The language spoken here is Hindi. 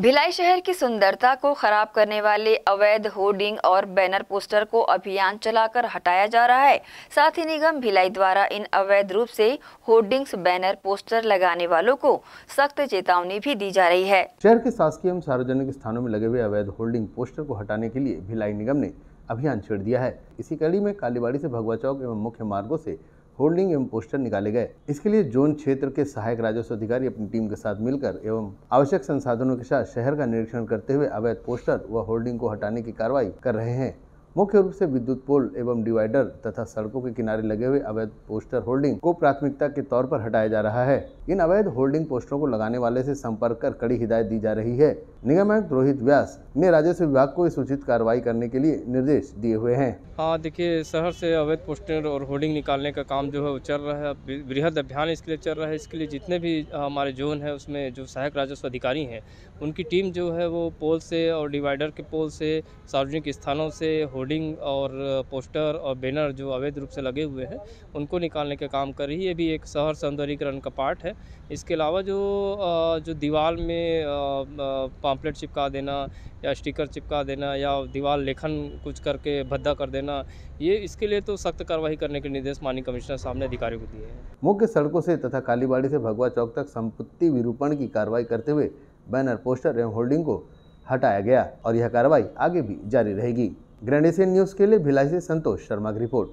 भिलाई शहर की सुंदरता को खराब करने वाले अवैध होर्डिंग और बैनर पोस्टर को अभियान चलाकर हटाया जा रहा है साथ ही निगम भिलाई द्वारा इन अवैध रूप से होर्डिंग्स बैनर पोस्टर लगाने वालों को सख्त चेतावनी भी दी जा रही है शहर के शासकीय एवं सार्वजनिक स्थानों में लगे हुए अवैध होर्डिंग पोस्टर को हटाने के लिए भिलाई निगम ने अभियान छेड़ दिया है इसी कड़ी में कालीबाड़ी ऐसी भगवा चौक एवं मुख्य मार्गो ऐसी होल्डिंग एवं पोस्टर निकाले गए इसके लिए जोन क्षेत्र के सहायक राजस्व अधिकारी अपनी टीम के साथ मिलकर एवं आवश्यक संसाधनों के साथ शहर का निरीक्षण करते हुए अवैध पोस्टर व होल्डिंग को हटाने की कार्रवाई कर रहे हैं मुख्य रूप से विद्युत पोल एवं डिवाइडर तथा सड़कों के किनारे लगे हुए अवैध पोस्टर होल्डिंग को प्राथमिकता के तौर पर हटाया जा रहा है इन अवैध होल्डिंग पोस्टरों को लगाने वाले से संपर्क कर कड़ी हिदायत दी जा रही है आयुक्त रोहित व्यास ने राजस्व विभाग को इस उचित कार्रवाई करने के लिए निर्देश दिए हुए हैं हाँ देखिए शहर से अवैध पोस्टर और होर्डिंग निकालने का काम जो है वो चल रहा है वृहद अभियान इसके लिए चल रहा है इसके लिए जितने भी हमारे जोन है उसमें जो सहायक राजस्व अधिकारी हैं उनकी टीम जो है वो पोल से और डिवाइडर के पोल से सार्वजनिक स्थानों से होर्डिंग और पोस्टर और बैनर जो अवैध रूप से लगे हुए हैं उनको निकालने का काम कर रही है ये भी एक शहर सौंदर्यीकरण का पार्ट है है इसके अलावा जो जो दीवार में पाम्पलेट चिपका देना या स्टिकर चिपका देना या दीवार लेखन कुछ करके भद्दा कर देना ये इसके लिए तो सख्त कार्रवाई करने के निर्देश माननीय कमिश्नर साहब ने अधिकारियों को दिए हैं मुख्य सड़कों से तथा कालीबाड़ी से भगवा चौक तक संपत्ति विरूपण की कार्रवाई करते हुए बैनर पोस्टर एवं होल्डिंग को हटाया गया और यह कार्रवाई आगे भी जारी रहेगी एशियन न्यूज़ के लिए भिलाई से संतोष शर्मा की रिपोर्ट